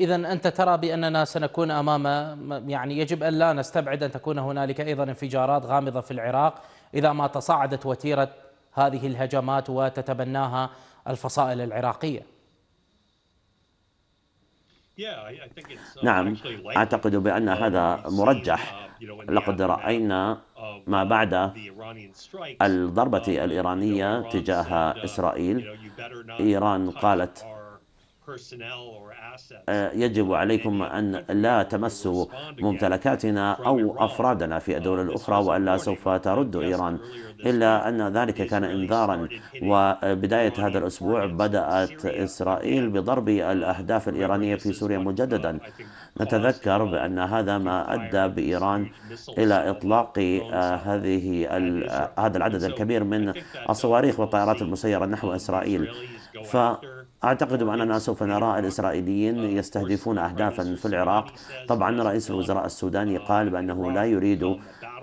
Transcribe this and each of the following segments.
إذا أنت ترى بأننا سنكون أمام يعني يجب أن لا نستبعد أن تكون هنالك أيضا انفجارات غامضة في العراق إذا ما تصاعدت وتيرة هذه الهجمات وتتبناها الفصائل العراقية uh, نعم أعتقد بأن هذا مرجح uh, لقد رأينا ما uh, بعد الضربة um, الإيرانية تجاه إسرائيل إيران قالت آه، يجب عليكم أن لا تمسوا ممتلكاتنا أو أفرادنا في uh, الدول الأخرى وإلا سوف ترد إيران إلا أن ذلك كان إنذارا وبداية هذا الأسبوع بدأت إسرائيل بضرب الأهداف الإيرانية في سوريا مجددا نتذكر بأن هذا ما أدى بإيران إلى إطلاق آه، هذه آه، هذا العدد الكبير من uh, الصواريخ والطائرات المسيرة نحو إسرائيل ف أعتقد باننا سوف نرى الإسرائيليين يستهدفون أهدافا في العراق طبعا رئيس الوزراء السوداني قال بأنه لا يريد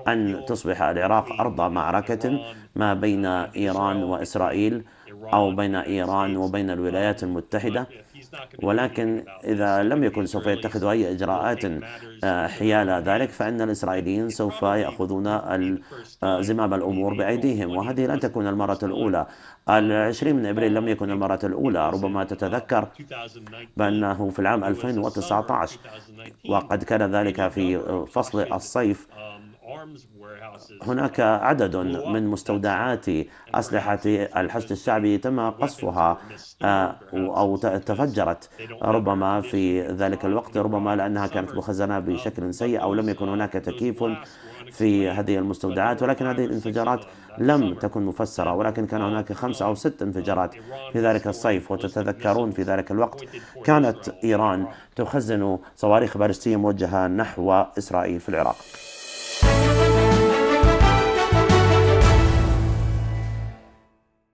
أن تصبح العراق أرض معركة ما بين إيران وإسرائيل أو بين إيران وبين الولايات المتحدة ولكن إذا لم يكن سوف يتخذوا أي إجراءات آه، حيال ذلك فإن الإسرائيليين سوف يأخذون آه، زمام الأمور بأيديهم وهذه لن تكون المرة الأولى العشرين من إبريل لم يكن المرة الأولى ربما تتذكر بأنه في العام 2019 وقد كان ذلك في آه، فصل الصيف هناك عدد من مستودعات أسلحة الحشد الشعبي تم قصفها آه، أو تفجرت ربما في ذلك الوقت ربما لأنها كانت مخزنة بشكل سيء أو لم يكن هناك تكييف في هذه المستودعات ولكن هذه الانفجارات لم تكن مفسرة ولكن كان هناك خمس أو ست انفجارات في ذلك الصيف وتتذكرون في ذلك الوقت كانت إيران تخزن صواريخ بالستية موجهة نحو إسرائيل في العراق